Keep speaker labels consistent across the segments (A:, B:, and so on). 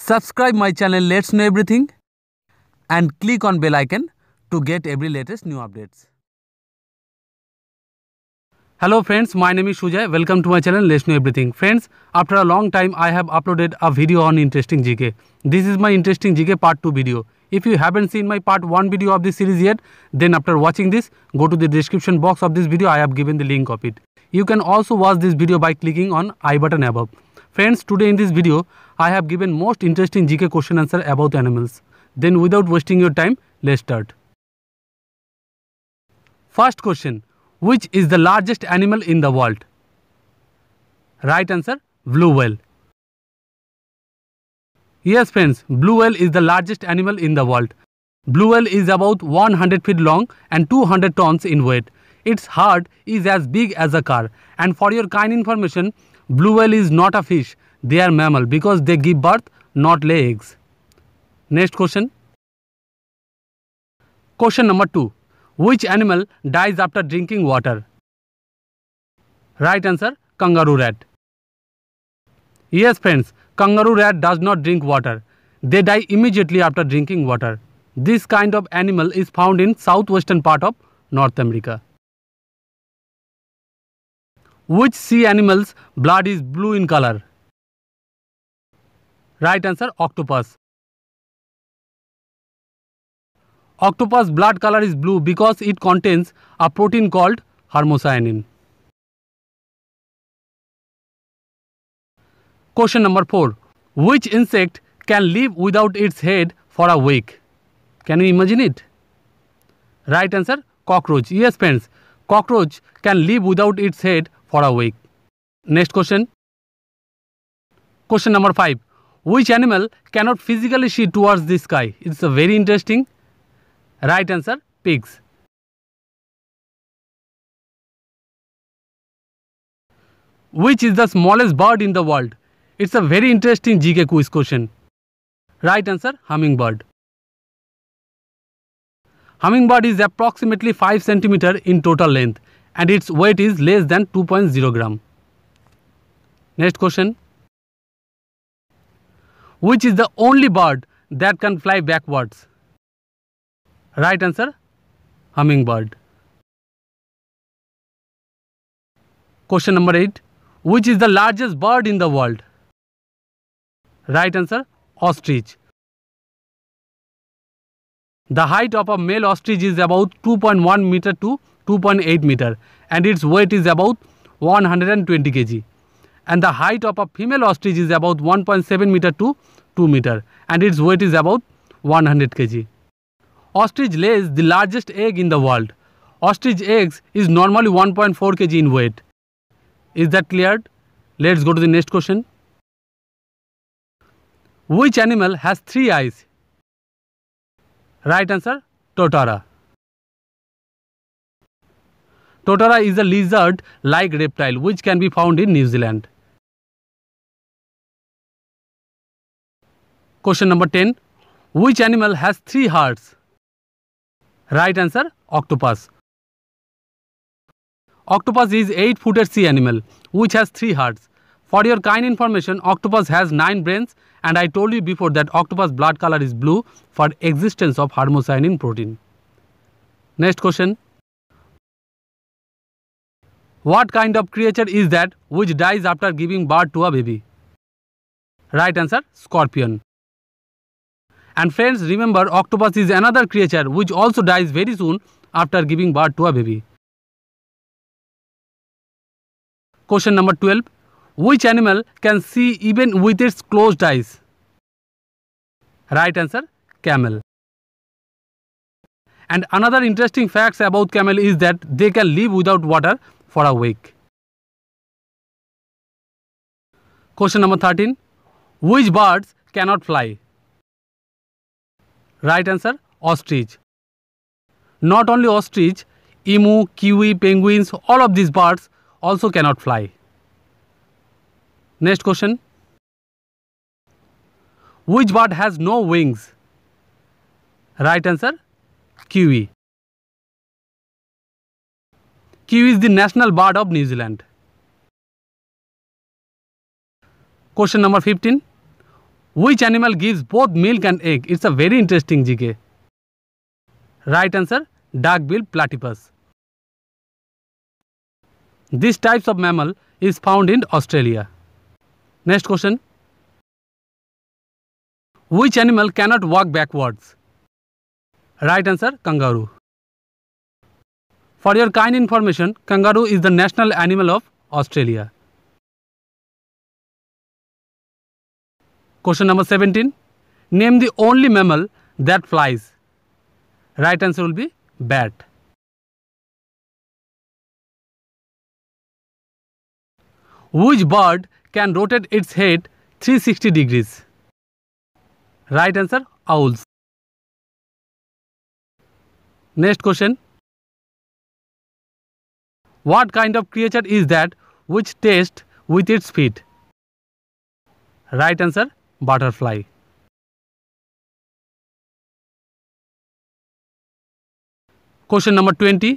A: Subscribe my channel Let's Know Everything and click on bell icon to get every latest new updates. Hello friends, my name is Sujay. Welcome to my channel Let's Know Everything. Friends, after a long time I have uploaded a video on interesting GK. This is my interesting GK part 2 video. If you haven't seen my part 1 video of this series yet, then after watching this, go to the description box of this video. I have given the link of it. You can also watch this video by clicking on I button above. Friends, today in this video, I have given most interesting GK question answer about animals. Then without wasting your time, let's start. First question, which is the largest animal in the world? Right answer, blue whale. Yes friends, blue whale is the largest animal in the world. Blue whale is about 100 feet long and 200 tons in weight. Its heart is as big as a car and for your kind information, Blue whale is not a fish, they are mammal because they give birth, not lay eggs. Next question. Question number 2. Which animal dies after drinking water? Right answer, kangaroo rat. Yes friends, kangaroo rat does not drink water. They die immediately after drinking water. This kind of animal is found in southwestern part of North America.
B: Which sea animal's blood is blue in color? Right answer octopus.
A: Octopus blood color is blue because it contains a protein called harmocyanin. Question number 4. Which insect can live without its head for a week? Can you imagine it? Right answer cockroach. Yes friends, cockroach can live without its head for a week. Next question. Question number 5. Which animal cannot physically see towards the sky? It's a very interesting.
B: Right answer, pigs. Which is the smallest bird in the world? It's a very interesting
A: GK quiz question. Right answer, hummingbird. Hummingbird is approximately 5 cm in total length and its weight is less than 2.0 gram. Next question. Which is the only bird that can fly backwards?
B: Right answer, hummingbird. Question number 8. Which is the largest bird in the world? Right answer, ostrich. The height
A: of a male ostrich is about 2.1 meter to 2.8 meter and its weight is about 120 kg. And the height of a female ostrich is about 1.7 meter to 2 meter and its weight is about 100 kg. Ostrich lays the largest egg in the world. Ostrich eggs is normally 1.4 kg in weight. Is that cleared? Let's go to the next question. Which animal has three eyes? Right answer
B: tuatara tuatara is a lizard like reptile which can be found in New Zealand
A: question number ten which animal has three hearts right answer octopus octopus is eight footed sea animal which has three hearts For your kind information, octopus has 9 brains and I told you before that octopus blood color is blue for existence of harmocyanin protein. Next question. What kind of creature is that which dies after giving birth to a baby? Right answer, scorpion. And friends, remember octopus is another creature which also dies very soon after giving birth to a baby. Question number 12. Which animal can see even with its closed eyes? Right answer, camel. And another interesting fact about camel is that they can live without water for a
B: week. Question number 13. Which birds cannot fly? Right answer, ostrich.
A: Not only ostrich, emu, kiwi, penguins, all of these birds also cannot fly. Next question which bird has no wings right answer
B: kiwi Q is the national bird of New Zealand question number fifteen
A: which animal gives both milk and egg it's a very interesting GK right answer duck bill platypus this types of mammal is found in Australia next question which animal cannot walk backwards right
B: answer kangaroo For your kind information, kangaroo is the national animal of Australia.
A: Question number 17. Name the only mammal that flies.
B: Right answer will be bat. Which bird can rotate its head 360 degrees. Right answer owls. Next question. What kind of creature is that which tastes with its feet? Right answer butterfly. Question number 20.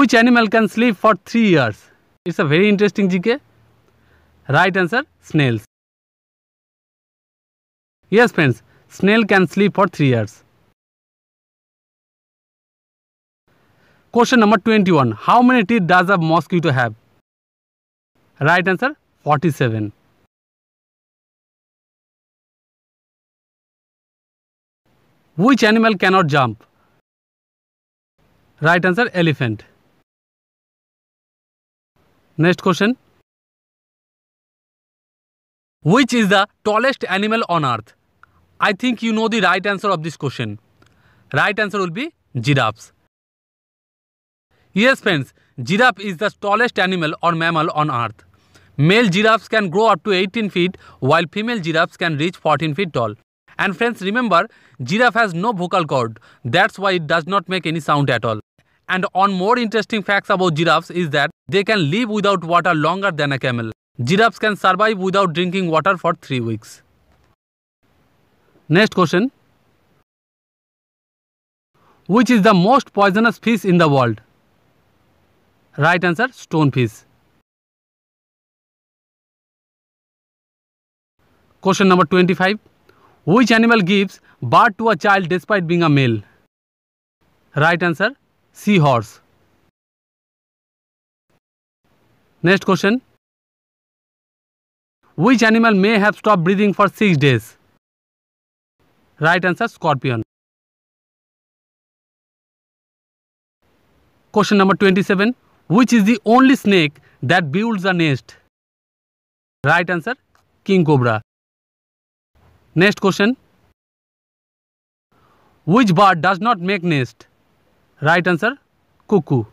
B: Which animal can sleep for 3 years? It's a very interesting GK. Right answer snails. Yes friends, snail can sleep for 3 years. Question number 21. How many teeth does a mosquito have? Right answer 47. Which animal cannot jump? Right answer elephant. Next question. Which is the
A: tallest animal on earth? I think you know the right answer of this question. Right answer will be giraffes. Yes friends, giraffe is the tallest animal or mammal on earth. Male giraffes can grow up to 18 feet while female giraffes can reach 14 feet tall. And friends remember, giraffe has no vocal cord, that's why it does not make any sound at all. And on more interesting facts about giraffes is that they can live without water longer than a camel. giraffes can survive without drinking water for 3 weeks. Next question.
B: Which is the most poisonous fish in the world? Right answer stonefish. Question number 25. Which animal gives birth to a child despite being a male? Right answer seahorse. Next question. which animal may have stopped breathing for 6 days? Right answer scorpion. Question number 27. Which is the only snake that builds a nest? Right answer king cobra. Next question. Which bird does not make nest? Right answer cuckoo.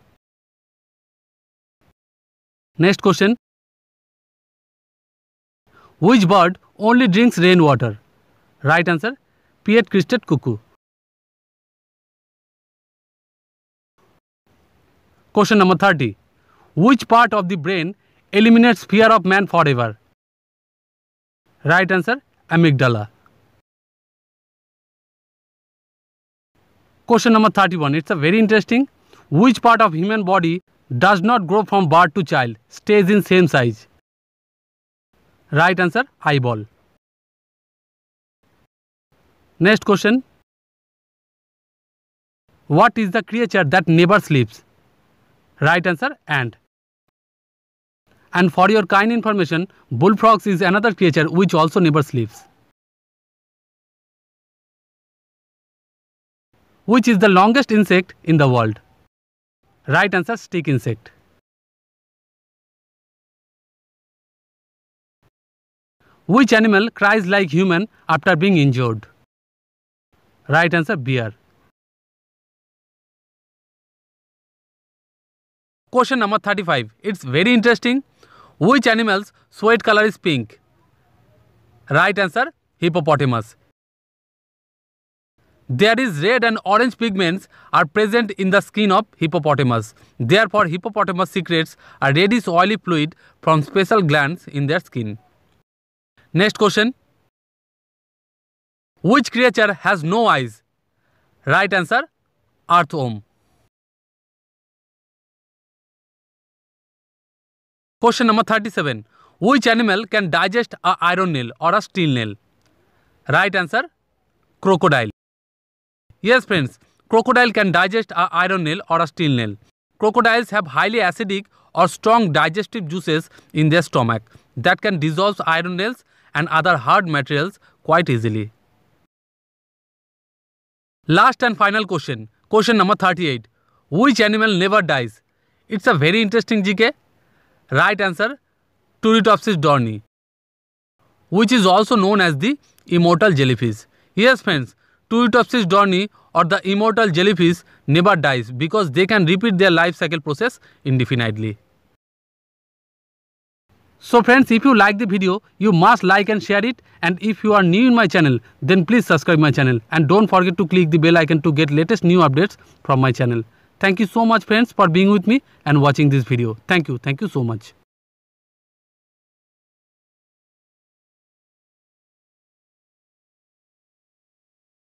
B: Next question. Which bird only drinks rainwater? Right answer, Pied crested cuckoo. Question number 30. Which part of the brain eliminates fear of man forever? Right answer, amygdala. Question
A: number 31. It's a very interesting. Which part of human body does not grow from birth to
B: child, stays in same size? Right answer eyeball. Next question. What is the creature that never sleeps? Right answer ant. And for your kind information, bullfrogs is another creature which also never sleeps. Which is the longest insect in the world? Right answer stick insect. Which animal cries like human after being injured? Right answer bear. Question number 35. It's
A: very interesting. Which animal's sweat color is pink? Right answer hippopotamus. There is red and orange pigments are present in the skin of hippopotamus. Therefore, hippopotamus secretes a reddish oily fluid from special glands in their skin. Next question.
B: Which creature has no eyes? Right answer earthworm. Question number 37. Which animal can digest a iron nail or a steel nail?
A: Right answer crocodile. Yes friends, crocodile can digest a iron nail or a steel nail. Crocodiles have highly acidic or strong digestive juices in their stomach that can dissolve iron nails and other hard materials quite easily. Last and final question, question number 38. Which animal never dies? It's a very interesting GK. Right answer, Turritopsis dorni, which is also known as the immortal jellyfish. Yes friends, Turritopsis dorni or the immortal jellyfish never dies because they can repeat their life cycle process indefinitely. So friends, if you like the video, you must like and share it and if you are new in my channel, then please subscribe my channel and don't forget to click the bell icon to get latest new
B: updates from my channel. Thank you so much friends for being with me and watching this video. Thank you. Thank you so much.